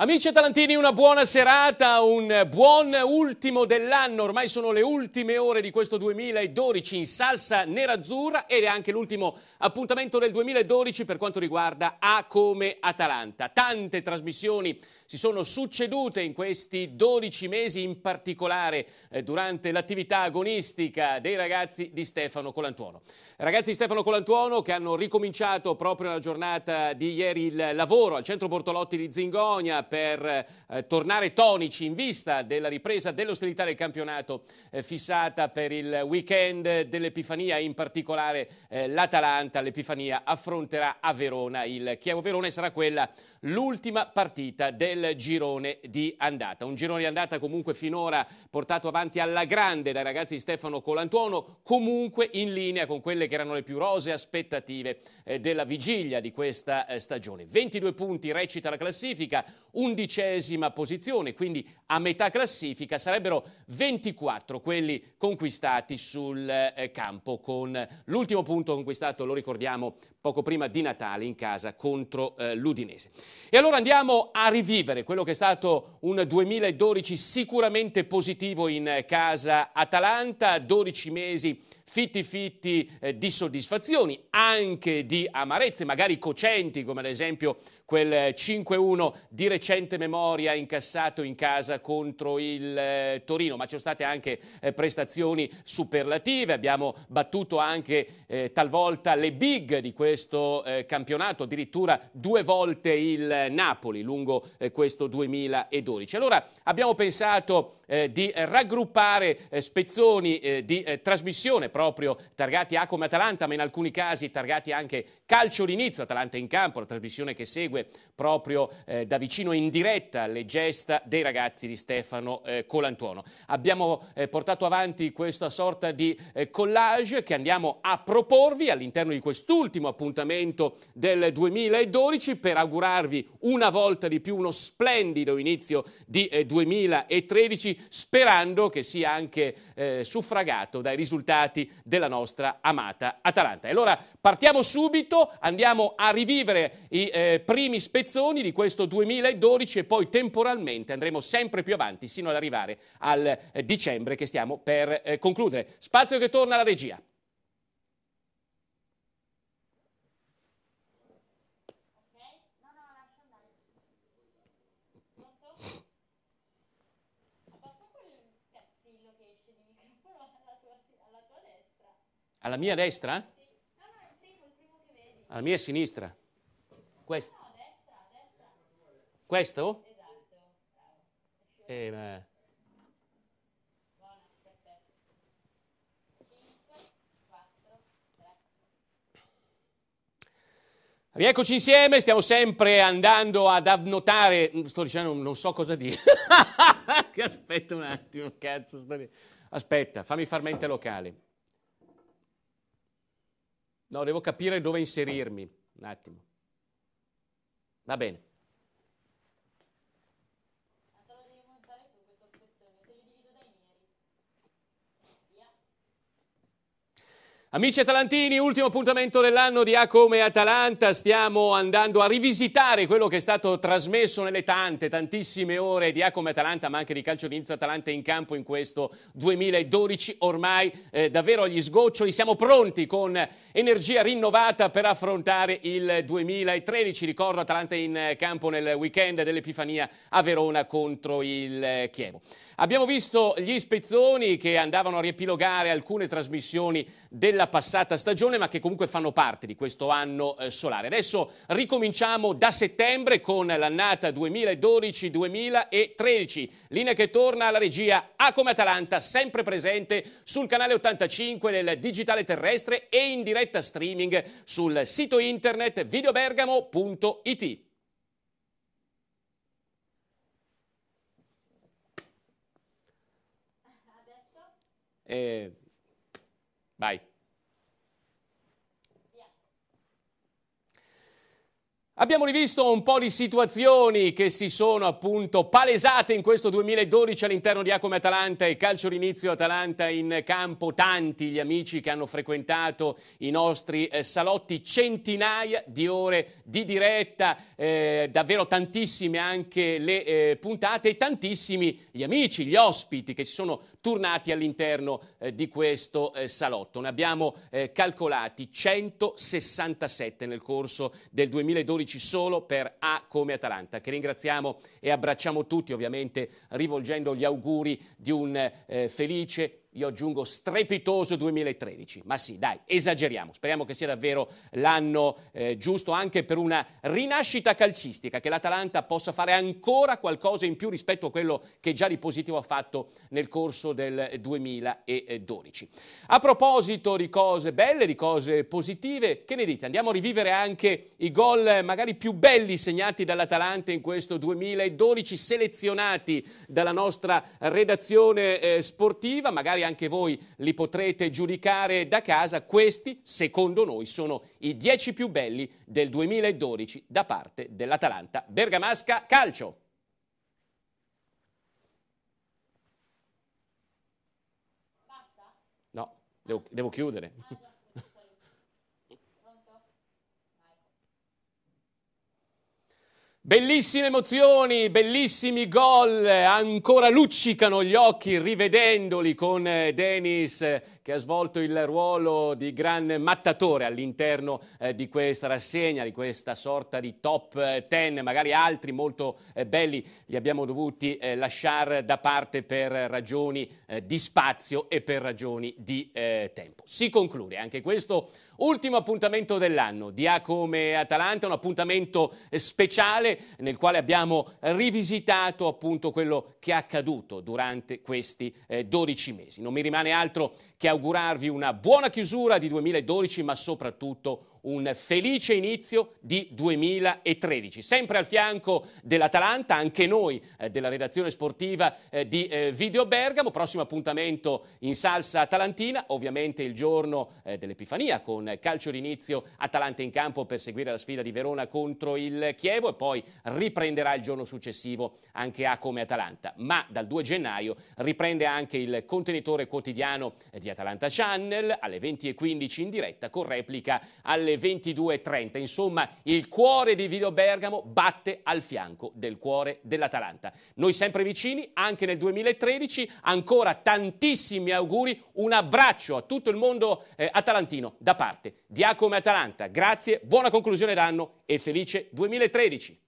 Amici atalantini, una buona serata, un buon ultimo dell'anno. Ormai sono le ultime ore di questo 2012 in salsa nerazzurra ed è anche l'ultimo appuntamento del 2012 per quanto riguarda A come Atalanta. Tante trasmissioni si sono succedute in questi 12 mesi, in particolare eh, durante l'attività agonistica dei ragazzi di Stefano Colantuono. Ragazzi di Stefano Colantuono che hanno ricominciato proprio nella giornata di ieri il lavoro al centro Bortolotti di Zingonia per eh, tornare tonici in vista della ripresa dell'ostilità del campionato eh, fissata per il weekend dell'Epifania, in particolare eh, l'Atalanta. L'Epifania affronterà a Verona il Chievo Verona e sarà quella l'ultima partita del del girone di andata. Un girone di andata comunque finora portato avanti alla grande dai ragazzi di Stefano Colantuono, comunque in linea con quelle che erano le più rose aspettative eh, della vigilia di questa eh, stagione. 22 punti recita la classifica, undicesima posizione, quindi a metà classifica sarebbero 24 quelli conquistati sul eh, campo con l'ultimo punto conquistato, lo ricordiamo, poco prima di Natale in casa contro eh, l'Udinese. E allora andiamo a rivivere quello che è stato un 2012 sicuramente positivo in casa Atalanta, 12 mesi fitti fitti eh, di soddisfazioni, anche di amarezze, magari cocenti, come ad esempio quel 5-1 eh, di recente memoria incassato in casa contro il eh, Torino, ma ci sono state anche eh, prestazioni superlative, abbiamo battuto anche eh, talvolta le big di questo eh, campionato, addirittura due volte il Napoli lungo questo 2012. Allora abbiamo pensato di raggruppare spezzoni di trasmissione proprio targati A come Atalanta, ma in alcuni casi targati anche calcio d'inizio, Atalanta in campo, la trasmissione che segue proprio eh, da vicino in diretta le gesta dei ragazzi di Stefano eh, Colantuono. Abbiamo eh, portato avanti questa sorta di eh, collage che andiamo a proporvi all'interno di quest'ultimo appuntamento del 2012 per augurarvi una volta di più uno splendido inizio di 2013 eh, sperando che sia anche eh, suffragato dai risultati della nostra amata Atalanta. E allora partiamo subito, andiamo a rivivere i eh, primi spezzoni di questo 2012 e poi temporalmente andremo sempre più avanti sino ad arrivare al eh, dicembre che stiamo per eh, concludere. Spazio che torna alla regia. Alla mia destra? Alla mia sinistra? Questo? Questo? Eh, ma... Rieccoci insieme, stiamo sempre andando ad annotare, mm, sto dicendo non so cosa dire, aspetta un attimo, cazzo, sto... aspetta, fammi far mente locale. No, devo capire dove inserirmi. Un attimo. Va bene. Amici atalantini, ultimo appuntamento dell'anno di A come Atalanta, stiamo andando a rivisitare quello che è stato trasmesso nelle tante, tantissime ore di A come Atalanta, ma anche di calcio d'inizio Atalanta in campo in questo 2012, ormai eh, davvero agli sgoccioli, siamo pronti con energia rinnovata per affrontare il 2013, ricordo Atalanta in campo nel weekend dell'Epifania a Verona contro il eh, Chievo. Abbiamo visto gli spezzoni che andavano a riepilogare alcune trasmissioni della passata stagione, ma che comunque fanno parte di questo anno eh, solare. Adesso ricominciamo da settembre con l'annata 2012-2013. Linea che torna alla regia A come Atalanta, sempre presente sul canale 85 del digitale terrestre e in diretta streaming sul sito internet videobergamo.it. Eh, bye. Abbiamo rivisto un po' di situazioni che si sono appunto palesate in questo 2012 all'interno di Acome Atalanta e calcio d'inizio Atalanta in campo. Tanti gli amici che hanno frequentato i nostri eh, salotti, centinaia di ore di diretta, eh, davvero tantissime anche le eh, puntate e tantissimi gli amici, gli ospiti che si sono tornati all'interno eh, di questo eh, salotto. Ne abbiamo calcolati 167 nel corso del 2012 11 solo per A come Atalanta, che ringraziamo e abbracciamo tutti ovviamente rivolgendo gli auguri di un eh, felice io aggiungo strepitoso 2013. Ma sì, dai, esageriamo. Speriamo che sia davvero l'anno eh, giusto anche per una rinascita calcistica, che l'Atalanta possa fare ancora qualcosa in più rispetto a quello che già di positivo ha fatto nel corso del 2012. A proposito di cose belle, di cose positive, che ne dite? Andiamo a rivivere anche i gol magari più belli segnati dall'Atalanta in questo 2012, selezionati dalla nostra redazione eh, sportiva, magari anche anche voi li potrete giudicare da casa, questi secondo noi sono i 10 più belli del 2012 da parte dell'Atalanta. Bergamasca Calcio! No, devo, devo chiudere. Ah, Bellissime emozioni, bellissimi gol, ancora luccicano gli occhi rivedendoli con eh, Denis eh, che ha svolto il ruolo di gran mattatore all'interno eh, di questa rassegna, di questa sorta di top ten, magari altri molto belli li abbiamo dovuti lasciare da parte per ragioni di spazio e per ragioni di tempo. Si conclude anche questo ultimo appuntamento dell'anno di A Atalanta, un appuntamento speciale nel quale abbiamo rivisitato appunto quello che è accaduto durante questi eh, 12 mesi. Non mi rimane altro che augurarvi una buona chiusura di 2012 ma soprattutto un felice inizio di 2013. Sempre al fianco dell'Atalanta, anche noi eh, della redazione sportiva eh, di eh, Video Bergamo, prossimo appuntamento in salsa atalantina, ovviamente il giorno eh, dell'Epifania con calcio d'inizio Atalanta in campo per seguire la sfida di Verona contro il Chievo e poi riprenderà il giorno successivo anche A come Atalanta, ma dal 2 gennaio riprende anche il contenitore quotidiano di Atalanta Channel alle 20.15 in diretta con replica alle alle 22.30. Insomma, il cuore di Vilo Bergamo batte al fianco del cuore dell'Atalanta. Noi sempre vicini, anche nel 2013, ancora tantissimi auguri, un abbraccio a tutto il mondo eh, atalantino da parte di Acome Atalanta. Grazie, buona conclusione d'anno e felice 2013.